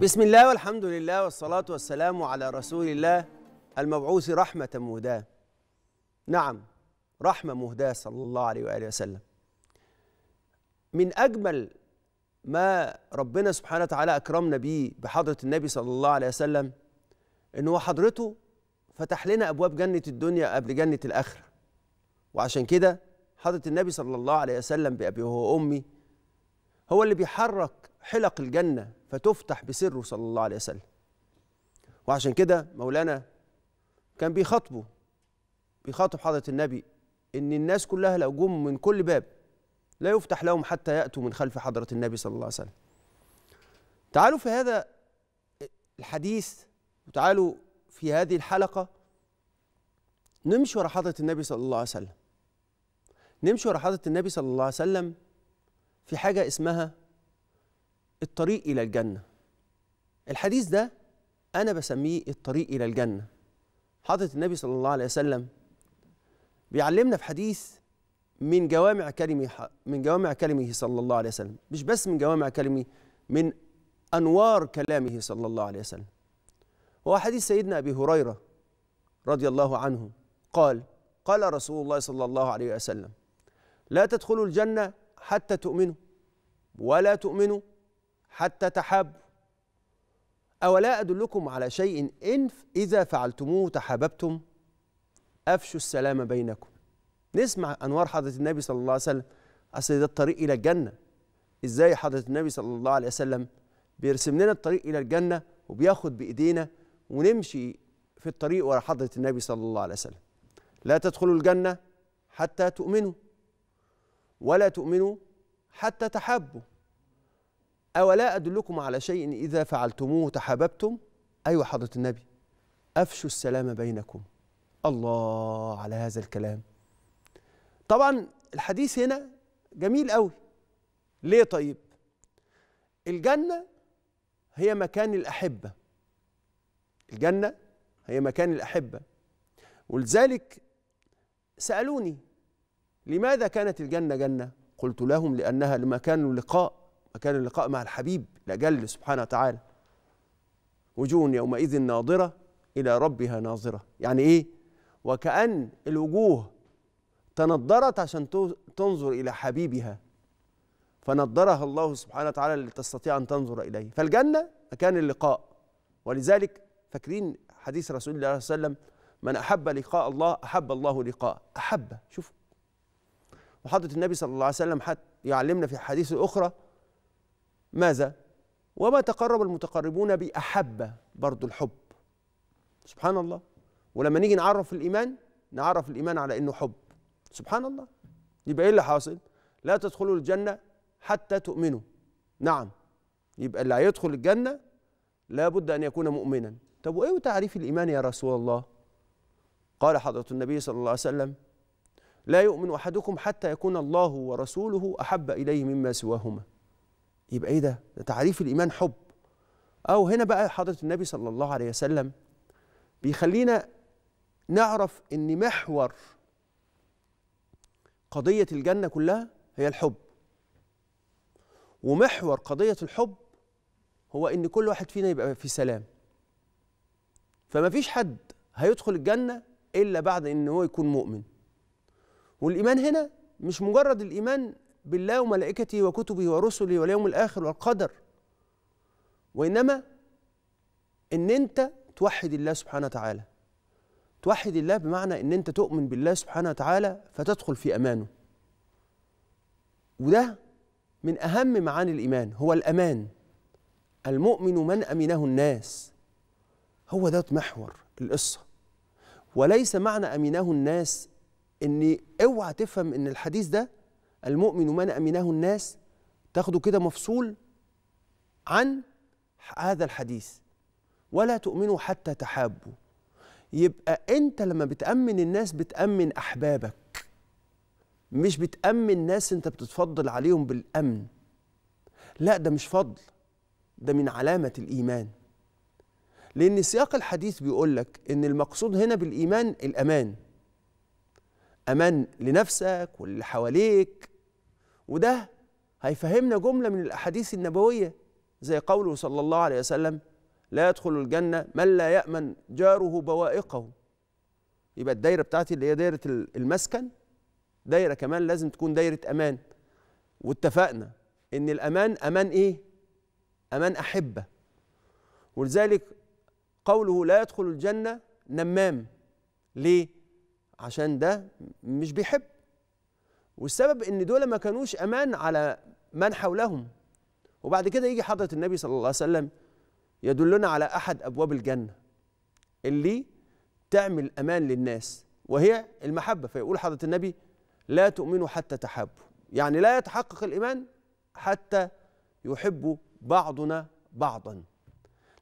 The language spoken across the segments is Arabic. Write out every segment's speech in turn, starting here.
بسم الله والحمد لله والصلاة والسلام على رسول الله المبعوث رحمة مهداة نعم رحمة مهداة صلى الله عليه وآله وسلم من أجمل ما ربنا سبحانه وتعالى أكرمنا به بحضرة النبي صلى الله عليه وسلم إن هو حضرته فتح لنا أبواب جنة الدنيا قبل جنة الآخرة وعشان كده حضرة النبي صلى الله عليه وسلم بأبي وهو أمي هو اللي بيحرك حلق الجنة فتفتح بسره صلى الله عليه وسلم وعشان كده مولانا كان بيخاطبه بيخاطب حضرة النبي إن الناس كلها لو جم من كل باب لا يفتح لهم حتى يأتوا من خلف حضرة النبي صلى الله عليه وسلم تعالوا في هذا الحديث وتعالوا في هذه الحلقة نمشي ورا حضرة النبي صلى الله عليه وسلم نمشي ورا حضرة النبي صلى الله عليه وسلم في حاجة اسمها الطريق إلى الجنة الحديث ده أنا بسميه الطريق إلى الجنة حضرة النبي صلى الله عليه وسلم بيعلمنا في حديث من جوامع كلمه من جوامع كلمه صلى الله عليه وسلم مش بس من جوامع كلمه من انوار كلامه صلى الله عليه وسلم هو حديث سيدنا ابي هريره رضي الله عنه قال قال رسول الله صلى الله عليه وسلم لا تدخلوا الجنه حتى تؤمنوا ولا تؤمنوا حتى تحابوا أولا أدلكم على شيء إن إذا فعلتموه تحاببتم أفشوا السلام بينكم نسمع أنوار حضرة النبي صلى الله عليه وسلم أصل ده الطريق إلى الجنة إزاي حضرة النبي صلى الله عليه وسلم بيرسم لنا الطريق إلى الجنة وبياخد بإيدينا ونمشي في الطريق ورا حضرة النبي صلى الله عليه وسلم لا تدخلوا الجنة حتى تؤمنوا ولا تؤمنوا حتى تحابوا أولا أدلكم على شيء إذا فعلتموه تحاببتم أيوة حضرة النبي أفشوا السلام بينكم الله على هذا الكلام طبعا الحديث هنا جميل قوي ليه طيب الجنة هي مكان الأحبة الجنة هي مكان الأحبة ولذلك سألوني لماذا كانت الجنة جنة قلت لهم لأنها لمكان اللقاء مكان اللقاء مع الحبيب الأجل سبحانه وتعالى وجوه يومئذ ناظرة إلى ربها ناظرة يعني إيه؟ وكأن الوجوه تنضرت عشان تنظر إلى حبيبها فنضرها الله سبحانه وتعالى لتستطيع أن تنظر إليه فالجنة مكان اللقاء ولذلك فاكرين حديث رسول الله صلى الله عليه وسلم من أحب لقاء الله أحب الله لقاء أحب شوف وحضرة النبي صلى الله عليه وسلم حتى يعلمنا في الحديث الأخرى ماذا وما تقرب المتقربون بأحبة برضو الحب سبحان الله ولما نيجي نعرف الإيمان نعرف الإيمان على إنه حب سبحان الله يبقى إيه اللي حاصل لا تدخلوا الجنة حتى تؤمنوا نعم يبقى اللي هيدخل الجنة لابد أن يكون مؤمنا طب وإيه تعريف الإيمان يا رسول الله قال حضرة النبي صلى الله عليه وسلم لا يؤمن أحدكم حتى يكون الله ورسوله أحب إليه مما سواهما يبقى ايه ده؟ ده تعريف الايمان حب او هنا بقى حضره النبي صلى الله عليه وسلم بيخلينا نعرف ان محور قضيه الجنه كلها هي الحب ومحور قضيه الحب هو ان كل واحد فينا يبقى في سلام فما فيش حد هيدخل الجنه الا بعد ان هو يكون مؤمن والايمان هنا مش مجرد الايمان بالله وملائكته وكتبه ورسله واليوم الآخر والقدر وإنما إن أنت توحد الله سبحانه وتعالى توحد الله بمعنى إن أنت تؤمن بالله سبحانه وتعالى فتدخل في أمانه وده من أهم معاني الإيمان هو الأمان المؤمن من أمنه الناس هو ده محور القصة وليس معنى أمنه الناس إن اوعى تفهم إن الحديث ده المؤمن من أمنه الناس تاخده كده مفصول عن هذا الحديث ولا تؤمنوا حتى تحابوا يبقى أنت لما بتأمن الناس بتأمن أحبابك مش بتأمن ناس أنت بتتفضل عليهم بالأمن لا ده مش فضل ده من علامة الإيمان لأن سياق الحديث بيقول لك إن المقصود هنا بالإيمان الأمان أمان لنفسك واللي حواليك وده هيفهمنا جملة من الأحاديث النبوية زي قوله صلى الله عليه وسلم لا يدخل الجنة من لا يأمن جاره بوائقه يبقى الدايرة بتاعتي اللي هي دايرة المسكن دايرة كمان لازم تكون دايرة أمان واتفقنا إن الأمان أمان إيه؟ أمان أحبة ولذلك قوله لا يدخل الجنة نمام ليه؟ عشان ده مش بيحب والسبب ان دول ما كانوش امان على من حولهم وبعد كده يجي حضره النبي صلى الله عليه وسلم يدلنا على احد ابواب الجنه اللي تعمل امان للناس وهي المحبه فيقول حضره النبي لا تؤمنوا حتى تحابوا يعني لا يتحقق الايمان حتى يحب بعضنا بعضا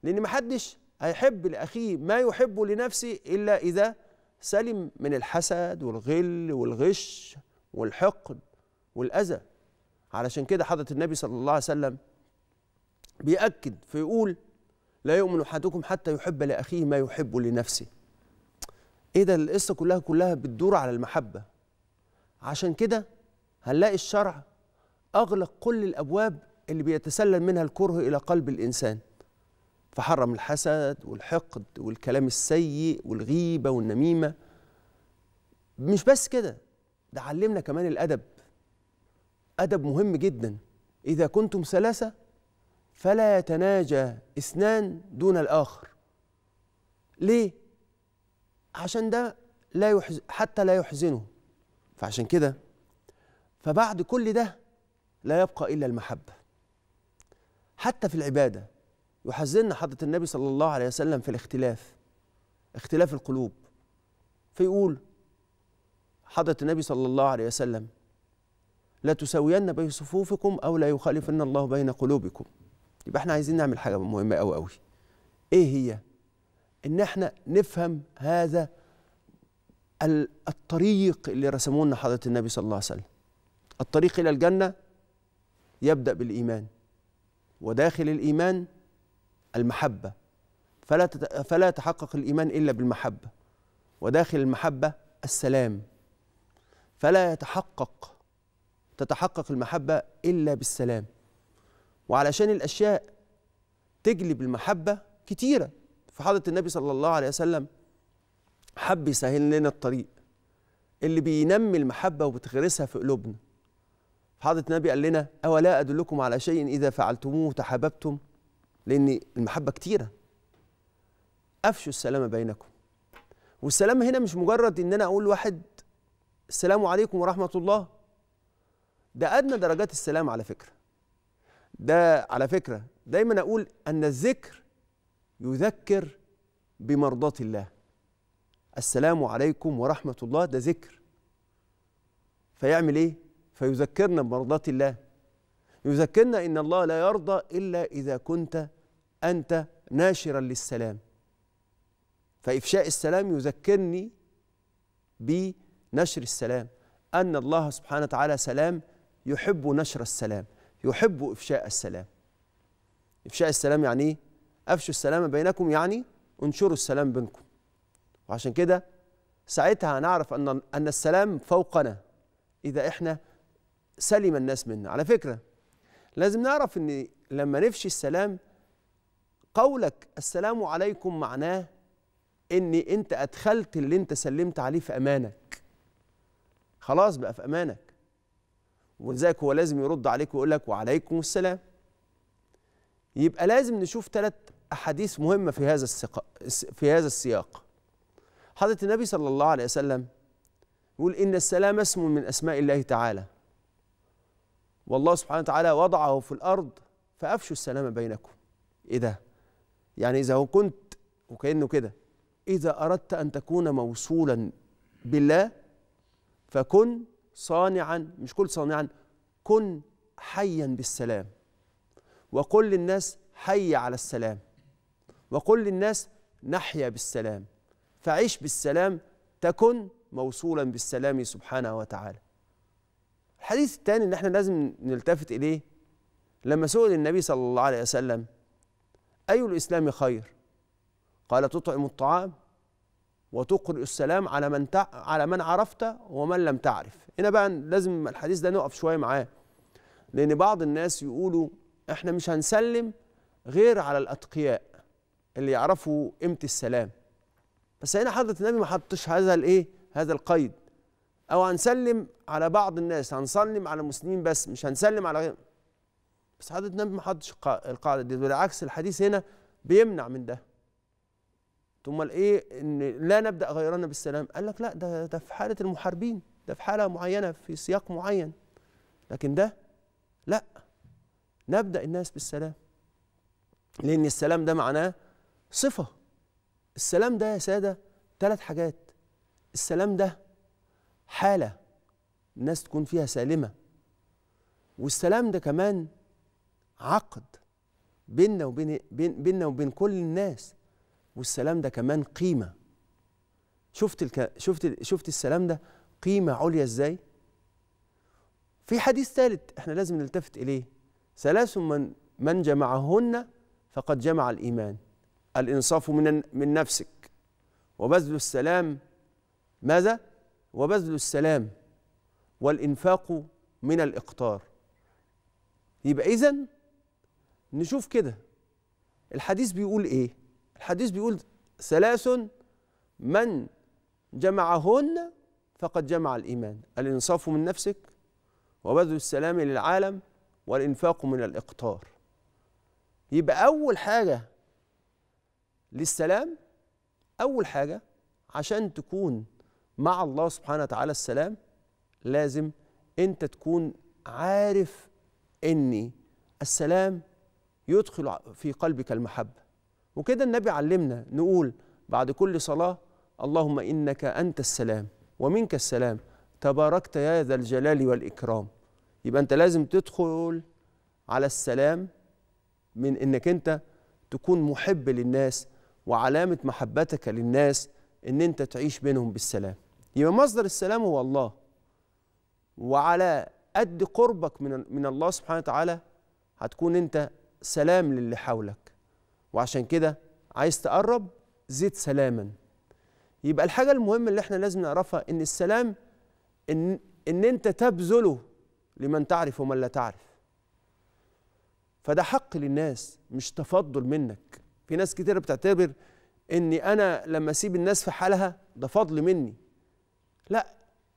لان محدش هيحب لاخيه ما يحبه لنفسه الا اذا سلم من الحسد والغل والغش والحقد والأذى علشان كده حضرة النبي صلى الله عليه وسلم بيأكد فيقول لا يؤمن أحدكم حتى يحب لأخيه ما يحب لنفسه إيه ده القصة كلها كلها بتدور على المحبة عشان كده هنلاقي الشرع أغلق كل الأبواب اللي بيتسلل منها الكره إلى قلب الإنسان فحرم الحسد والحقد والكلام السيء والغيبة والنميمة مش بس كده ده علمنا كمان الأدب أدب مهم جدا إذا كنتم ثلاثة فلا يتناجى اثنان دون الآخر ليه؟ عشان ده لا يحز... حتى لا يحزنه فعشان كده فبعد كل ده لا يبقى إلا المحبة حتى في العبادة يحزننا حضرة النبي صلى الله عليه وسلم في الاختلاف اختلاف القلوب فيقول حضرة النبي صلى الله عليه وسلم لا تساوين بين صفوفكم أو لا يخالفن الله بين قلوبكم يبقى احنا عايزين نعمل حاجة مهمة قوي أوي إيه هي؟ إن احنا نفهم هذا الطريق اللي رسموه لنا حضرة النبي صلى الله عليه وسلم الطريق إلى الجنة يبدأ بالإيمان وداخل الإيمان المحبة فلا فلا يتحقق الإيمان إلا بالمحبة وداخل المحبة السلام فلا يتحقق تتحقق المحبة إلا بالسلام وعلشان الأشياء تجلب المحبة كتيرة فحضرة النبي صلى الله عليه وسلم حب يسهل لنا الطريق اللي بينمي المحبة وبتغرسها في قلوبنا حضرة النبي قال لنا أولا أدلكم على شيء إذا فعلتموه تحاببتم لأن المحبة كتيرة أفشوا السلام بينكم والسلام هنا مش مجرد إن أنا أقول واحد السلام عليكم ورحمه الله ده ادنى درجات السلام على فكره ده على فكره دايما اقول ان الذكر يذكر بمرضاه الله السلام عليكم ورحمه الله ده ذكر فيعمل ايه فيذكرنا بمرضاه الله يذكرنا ان الله لا يرضى الا اذا كنت انت ناشرا للسلام فافشاء السلام يذكرني ب نشر السلام أن الله سبحانه وتعالى سلام يحب نشر السلام يحب إفشاء السلام إفشاء السلام يعني إيه؟ أفشوا السلام بينكم يعني انشروا السلام بينكم وعشان كده ساعتها هنعرف أن أن السلام فوقنا إذا إحنا سلم الناس منا على فكرة لازم نعرف أن لما نفشي السلام قولك السلام عليكم معناه أن أنت أدخلت اللي أنت سلمت عليه في أمانك خلاص بقى في امانك ولذلك هو لازم يرد عليك ويقول لك وعليكم السلام يبقى لازم نشوف ثلاث احاديث مهمه في هذا السياق في هذا السياق حضره النبي صلى الله عليه وسلم يقول ان السلام اسم من اسماء الله تعالى والله سبحانه وتعالى وضعه في الارض فافشوا السلام بينكم ايه ده يعني اذا كنت وكانه كده اذا اردت ان تكون موصولا بالله فكن صانعا مش كل صانعا كن حيا بالسلام وقل للناس حي على السلام وقل للناس نحيا بالسلام فعيش بالسلام تكن موصولا بالسلام سبحانه وتعالى الحديث الثاني اللي احنا لازم نلتفت اليه لما سئل النبي صلى الله عليه وسلم اي الاسلام خير قال تطعم الطعام وتقرئ السلام على من تع... على من عرفت ومن لم تعرف هنا بقى لازم الحديث ده نقف شويه معاه لان بعض الناس يقولوا احنا مش هنسلم غير على الاتقياء اللي يعرفوا قيمه السلام بس هنا حضره النبي ما حطش هذا الايه هذا القيد او هنسلم على بعض الناس هنسلم على المسلمين بس مش هنسلم على غير بس حضره النبي ما حطش القاعده دي بالعكس الحديث هنا بيمنع من ده ثم الايه ان لا نبدا غيرنا بالسلام قال لك لا ده ده في حاله المحاربين ده في حاله معينه في سياق معين لكن ده لا نبدا الناس بالسلام لان السلام ده معناه صفه السلام ده يا ساده ثلاث حاجات السلام ده حاله الناس تكون فيها سالمه والسلام ده كمان عقد بيننا وبين بيننا وبين كل الناس والسلام ده كمان قيمه شفت الك... شفت شفت السلام ده قيمه عليا ازاي في حديث ثالث احنا لازم نلتفت اليه ثلاث من من جمعهن فقد جمع الايمان الانصاف من من نفسك وبذل السلام ماذا وبذل السلام والانفاق من الاقطار يبقى اذا نشوف كده الحديث بيقول ايه الحديث بيقول ثلاث من جمعهن فقد جمع الإيمان الإنصاف من نفسك وبذل السلام للعالم والإنفاق من الإقطار يبقى أول حاجة للسلام أول حاجة عشان تكون مع الله سبحانه وتعالى السلام لازم أنت تكون عارف أن السلام يدخل في قلبك المحبة وكده النبي علمنا نقول بعد كل صلاة اللهم إنك أنت السلام ومنك السلام تباركت يا ذا الجلال والإكرام يبقى أنت لازم تدخل على السلام من إنك أنت تكون محب للناس وعلامة محبتك للناس إن أنت تعيش بينهم بالسلام يبقى مصدر السلام هو الله وعلى قد قربك من من الله سبحانه وتعالى هتكون أنت سلام للي حولك وعشان كده عايز تقرب زد سلاما يبقى الحاجة المهمة اللي احنا لازم نعرفها ان السلام ان, إن انت تبذله لمن تعرف ومن لا تعرف فده حق للناس مش تفضل منك في ناس كتير بتعتبر اني انا لما اسيب الناس في حالها ده فضل مني لا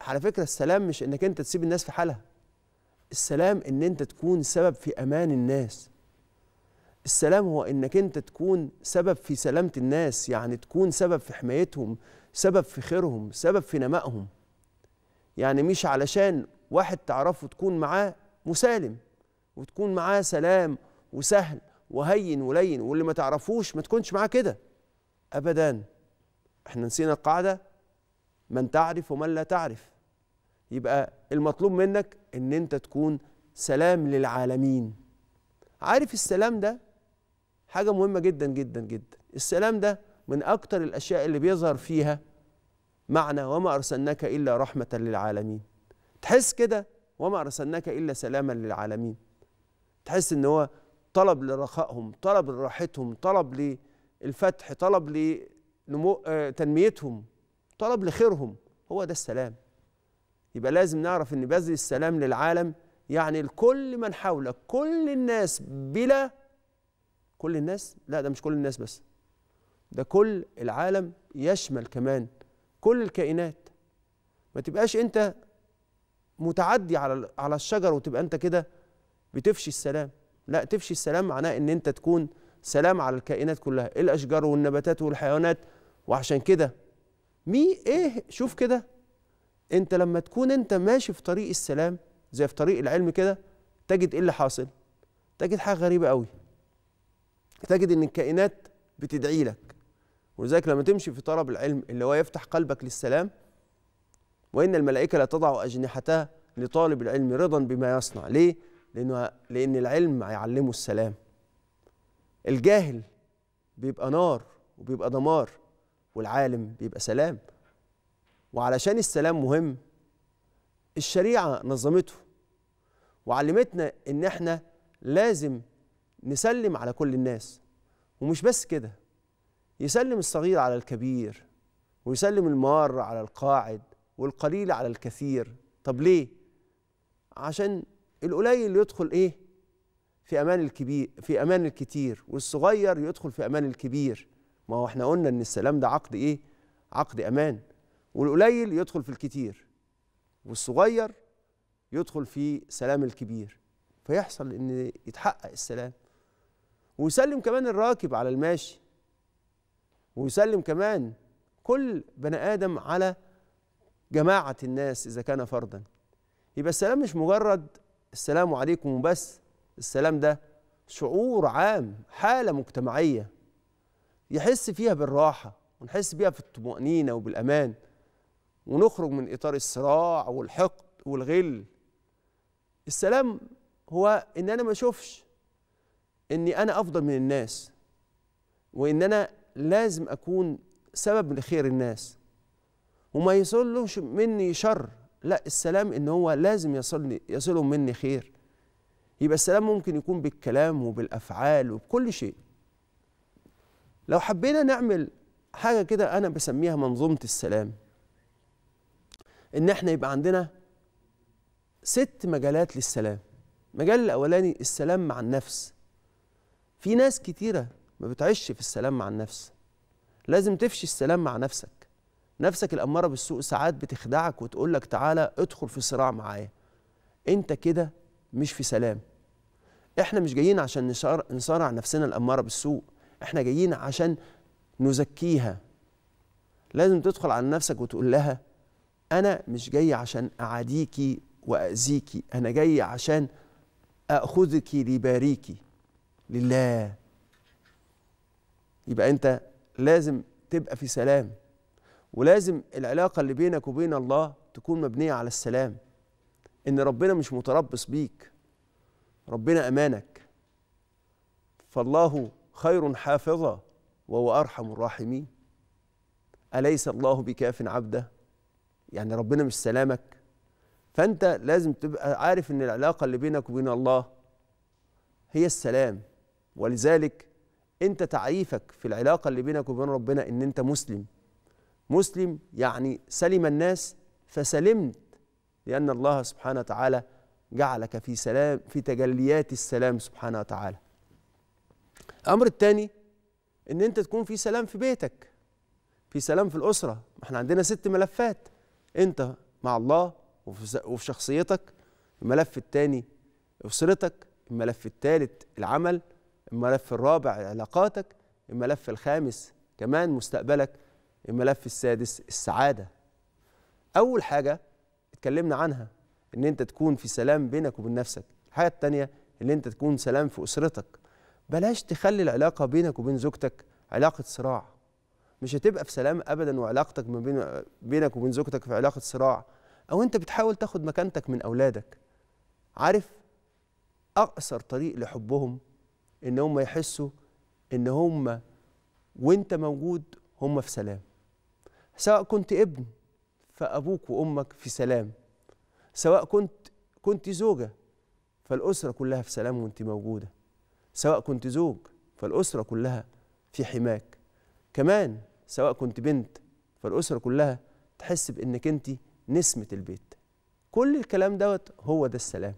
على فكرة السلام مش انك انت تسيب الناس في حالها السلام ان انت تكون سبب في امان الناس السلام هو انك انت تكون سبب في سلامه الناس يعني تكون سبب في حمايتهم سبب في خيرهم سبب في نمائهم يعني مش علشان واحد تعرفه تكون معاه مسالم وتكون معاه سلام وسهل وهين ولين واللي ما تعرفوش ما تكونش معاه كده ابدا احنا نسينا القاعده من تعرف ومن لا تعرف يبقى المطلوب منك ان انت تكون سلام للعالمين عارف السلام ده حاجة مهمة جدا جدا جدا السلام ده من أكتر الأشياء اللي بيظهر فيها معنى وما أرسلناك إلا رحمة للعالمين تحس كده وما أرسلناك إلا سلاما للعالمين تحس إن هو طلب لرخائهم طلب لراحتهم طلب للفتح طلب لنمو آه، تنميتهم طلب لخيرهم هو ده السلام يبقى لازم نعرف ان بذل السلام للعالم يعني لكل من حولك كل الناس بلا كل الناس لا ده مش كل الناس بس ده كل العالم يشمل كمان كل الكائنات ما تبقاش انت متعدي على على الشجر وتبقى انت كده بتفشي السلام لا تفشي السلام معناه ان انت تكون سلام على الكائنات كلها الاشجار والنباتات والحيوانات وعشان كده مي ايه شوف كده انت لما تكون انت ماشي في طريق السلام زي في طريق العلم كده تجد ايه اللي حاصل تجد حاجه غريبه قوي تجد ان الكائنات بتدعي لك ولذلك لما تمشي في طلب العلم اللي هو يفتح قلبك للسلام وان الملائكه لا تضع اجنحتها لطالب العلم رضا بما يصنع ليه لانه لان العلم هيعلمه السلام الجاهل بيبقى نار وبيبقى دمار والعالم بيبقى سلام وعلشان السلام مهم الشريعه نظمته وعلمتنا ان احنا لازم نسلم على كل الناس ومش بس كده يسلم الصغير على الكبير ويسلم المار على القاعد والقليل على الكثير طب ليه عشان القليل يدخل ايه في امان الكبير في امان الكتير والصغير يدخل في امان الكبير ما هو احنا قلنا ان السلام ده عقد ايه عقد امان والقليل يدخل في الكتير والصغير يدخل في سلام الكبير فيحصل ان يتحقق السلام ويسلم كمان الراكب على الماشي ويسلم كمان كل بني آدم على جماعة الناس إذا كان فردا يبقى السلام مش مجرد السلام عليكم وبس السلام ده شعور عام حالة مجتمعية يحس فيها بالراحة ونحس بيها في الطمأنينة وبالأمان ونخرج من إطار الصراع والحقد والغل السلام هو إن أنا ما أشوفش اني انا افضل من الناس وان انا لازم اكون سبب لخير الناس وما يصلوش مني شر لا السلام ان هو لازم يصلني يصلهم مني خير يبقى السلام ممكن يكون بالكلام وبالافعال وبكل شيء لو حبينا نعمل حاجه كده انا بسميها منظومه السلام ان احنا يبقى عندنا ست مجالات للسلام المجال الاولاني السلام مع النفس في ناس كتيرة ما بتعيش في السلام مع النفس لازم تفشي السلام مع نفسك نفسك الأمارة بالسوء ساعات بتخدعك وتقول لك تعالى ادخل في صراع معايا انت كده مش في سلام احنا مش جايين عشان نصارع نفسنا الأمارة بالسوء احنا جايين عشان نزكيها لازم تدخل على نفسك وتقول لها أنا مش جاي عشان أعاديكي وأذيكي أنا جاي عشان أخذك لباريكي لله يبقى انت لازم تبقى في سلام ولازم العلاقه اللي بينك وبين الله تكون مبنيه على السلام ان ربنا مش متربص بيك ربنا امانك فالله خير حافظا وهو ارحم الراحمين اليس الله بكاف عبده يعني ربنا مش سلامك فانت لازم تبقى عارف ان العلاقه اللي بينك وبين الله هي السلام ولذلك انت تعريفك في العلاقه اللي بينك وبين ربنا ان انت مسلم مسلم يعني سلم الناس فسلمت لان الله سبحانه وتعالى جعلك في سلام في تجليات السلام سبحانه وتعالى الامر الثاني ان انت تكون في سلام في بيتك في سلام في الاسره ما احنا عندنا ست ملفات انت مع الله وفي شخصيتك الملف الثاني اسرتك الملف الثالث العمل الملف الرابع علاقاتك الملف الخامس كمان مستقبلك الملف السادس السعادة أول حاجة اتكلمنا عنها إن أنت تكون في سلام بينك وبين نفسك الحاجة التانية إن أنت تكون سلام في أسرتك بلاش تخلي العلاقة بينك وبين زوجتك علاقة صراع مش هتبقى في سلام أبدا وعلاقتك ما بين بينك وبين زوجتك في علاقة صراع أو أنت بتحاول تاخد مكانتك من أولادك عارف أقصر طريق لحبهم ان هم يحسوا ان هم وانت موجود هم في سلام سواء كنت ابن فابوك وامك في سلام سواء كنت كنت زوجه فالاسره كلها في سلام وانت موجوده سواء كنت زوج فالاسره كلها في حماك كمان سواء كنت بنت فالاسره كلها تحس بانك انت نسمه البيت كل الكلام دوت هو ده السلام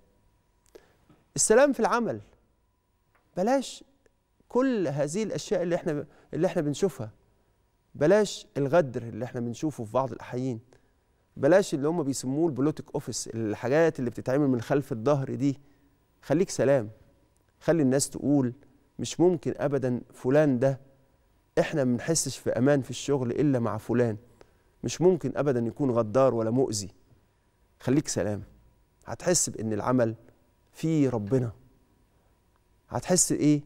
السلام في العمل بلاش كل هذه الاشياء اللي احنا اللي احنا بنشوفها بلاش الغدر اللي احنا بنشوفه في بعض الاحيان بلاش اللي هم بيسموه البلوتيك اوفيس الحاجات اللي بتتعمل من خلف الظهر دي خليك سلام خلي الناس تقول مش ممكن ابدا فلان ده احنا ما بنحسش في امان في الشغل الا مع فلان مش ممكن ابدا يكون غدار ولا مؤذي خليك سلام هتحس بان العمل فيه ربنا هتحس ايه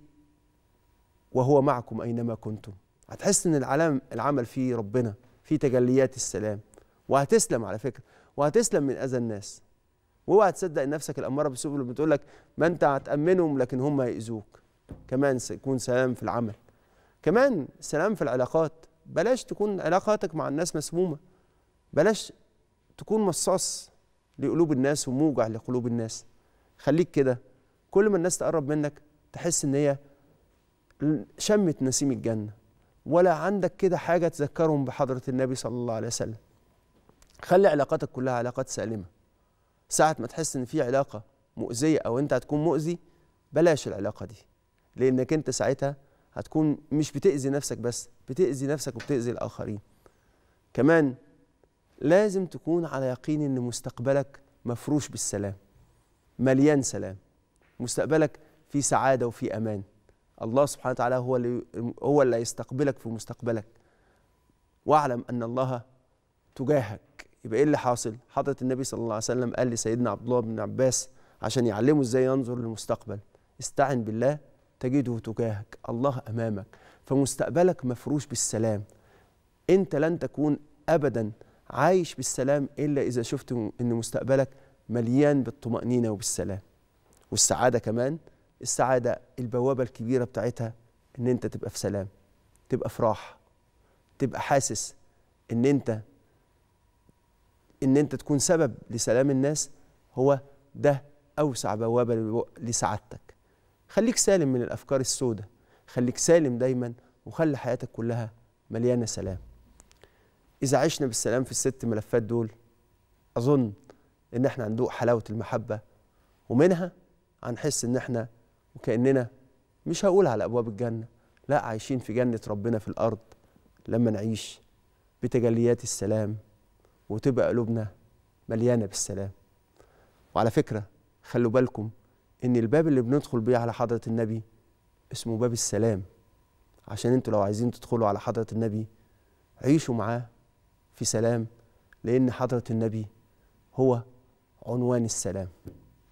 وهو معكم اينما كنتم هتحس ان العالم العمل فيه ربنا فيه تجليات السلام وهتسلم على فكره وهتسلم من اذى الناس واوعى تصدق نفسك الاماره بالسوء اللي بتقول لك ما انت هتامنهم لكن هم هيأذوك كمان يكون سلام في العمل كمان سلام في العلاقات بلاش تكون علاقاتك مع الناس مسمومه بلاش تكون مصاص لقلوب الناس وموجع لقلوب الناس خليك كده كل ما الناس تقرب منك تحس ان هي شمت نسيم الجنه ولا عندك كده حاجه تذكرهم بحضره النبي صلى الله عليه وسلم خلي علاقاتك كلها علاقات سالمه ساعه ما تحس ان في علاقه مؤذيه او انت هتكون مؤذي بلاش العلاقه دي لانك انت ساعتها هتكون مش بتاذي نفسك بس بتاذي نفسك وبتاذي الاخرين كمان لازم تكون على يقين ان مستقبلك مفروش بالسلام مليان سلام مستقبلك في سعادة وفي أمان الله سبحانه وتعالى هو اللي هو اللي يستقبلك في مستقبلك واعلم أن الله تجاهك يبقى إيه اللي حاصل حضرة النبي صلى الله عليه وسلم قال لسيدنا عبد الله بن عباس عشان يعلمه إزاي ينظر للمستقبل استعن بالله تجده تجاهك الله أمامك فمستقبلك مفروش بالسلام أنت لن تكون أبدا عايش بالسلام إلا إذا شفت أن مستقبلك مليان بالطمأنينة وبالسلام والسعادة كمان السعاده البوابه الكبيره بتاعتها ان انت تبقى في سلام تبقى في راحه تبقى حاسس ان انت ان انت تكون سبب لسلام الناس هو ده اوسع بوابه لسعادتك خليك سالم من الافكار السوداء خليك سالم دايما وخلي حياتك كلها مليانه سلام اذا عشنا بالسلام في الست ملفات دول اظن ان احنا هندوق حلاوه المحبه ومنها هنحس ان احنا وكأننا مش هقول على أبواب الجنة لا عايشين في جنة ربنا في الأرض لما نعيش بتجليات السلام وتبقى قلوبنا مليانة بالسلام وعلى فكرة خلوا بالكم إن الباب اللي بندخل بيه على حضرة النبي اسمه باب السلام عشان انتوا لو عايزين تدخلوا على حضرة النبي عيشوا معاه في سلام لأن حضرة النبي هو عنوان السلام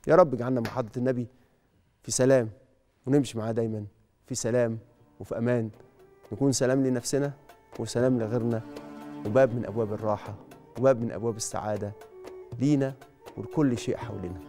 يا رب اجعلنا مع حضرة النبي في سلام ونمشي معاه دايما في سلام وفي امان نكون سلام لنفسنا وسلام لغيرنا وباب من ابواب الراحه وباب من ابواب السعاده لينا ولكل شيء حولنا